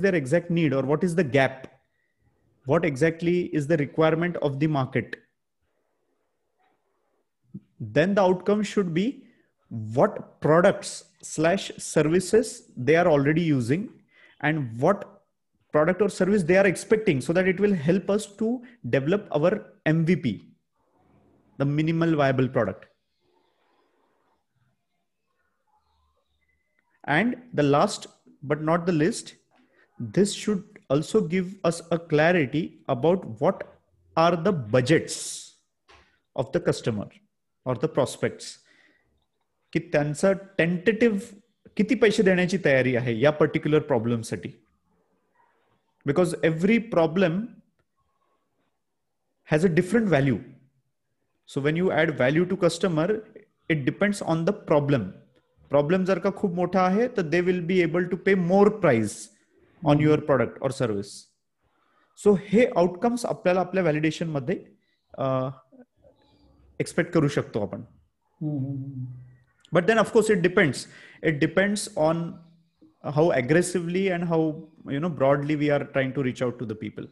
their exact need or what is the gap? What exactly is the requirement of the market? Then the outcome should be what products slash services they are already using and what product or service they are expecting so that it will help us to develop our MVP, the minimal viable product. And the last but not the least this should also give us a clarity about what are the budgets of the customer or the prospects की त्यांचा tentative किती पैसे देण्याची तयारी आहे या particular प्रॉब्लेमसाठी because every problem has a different value so when you add value to customer it depends on the problem problem जर का खूप मोठा आहे तर they will be able to pay more price on your product or service so हे outcomes आपल्याला आपल्या validation मध्ये एक्सपेक्ट करू शकतो आपण but then of course it depends it depends on how aggressively and how you no broadly we are trying to reach out to the people